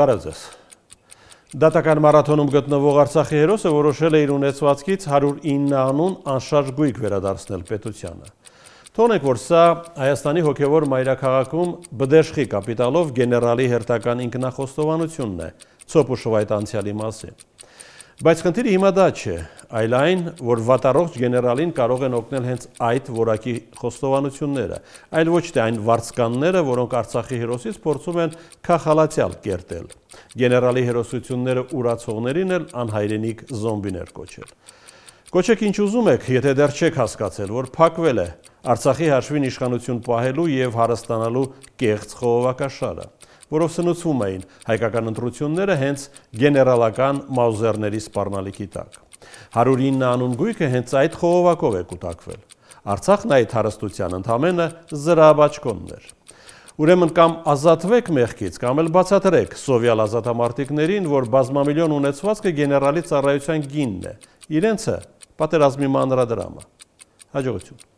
Բարև ձեզ։ Դատական մարաթոնում գտնվող Արցախի հերոսը որոշել է իր ունեցվածքից 109 անուն անշարժ գույք վերադարձնել պետությանը։ Թոնեք, որ սա Հայաստանի հոգևոր մայրաքաղաքում բդեշխի կապիտալով գեներալի հերթական ինքնախոստովանությունն է, ցոփուշվայտ անցյալի մասին։ Բայց խնդիրը հիմա դա չէ, այլ այն, որ վատարողջ գեներալին կարող են օգնել հենց այդ որակի խոստովանությունները, այլ ոչ թե այն վարձկանները, որոնք Արցախի հերոսից փորձում են քախալացյալ կերտել։ Գեներալի հերոսությունները ուրացողներին էլ անհայրենիք զոմբիներ կոչել։ Կոչեք ինչ ուզում եք, եթե դեռ չեք հասկացել, որ փակվել է Արցախի հաշվին իշխանություն պահելու եւ հարստանալու կեղծ խողովակաշարը որով սնուցվում էին հայկական ընտրությունները հենց գեներալական մաուզերների սպառնալիքի տակ։ 109 անուն գույքը հենց այդ խողովակով է կուտակվել։ Արցախն այդ հարստության ընդամենը զրաբաճկոնն էր։ Ուրեմն կամ ազատվեք մեղքից, կամ էլ բացատրեք սովյալ ազատամարտիկներին, որ բազմամիլիոն ունեցվածքը գեներալի ծառայության գինն է։ Իրենցը պատերազմի մանրադրամը։ Հաջողություն։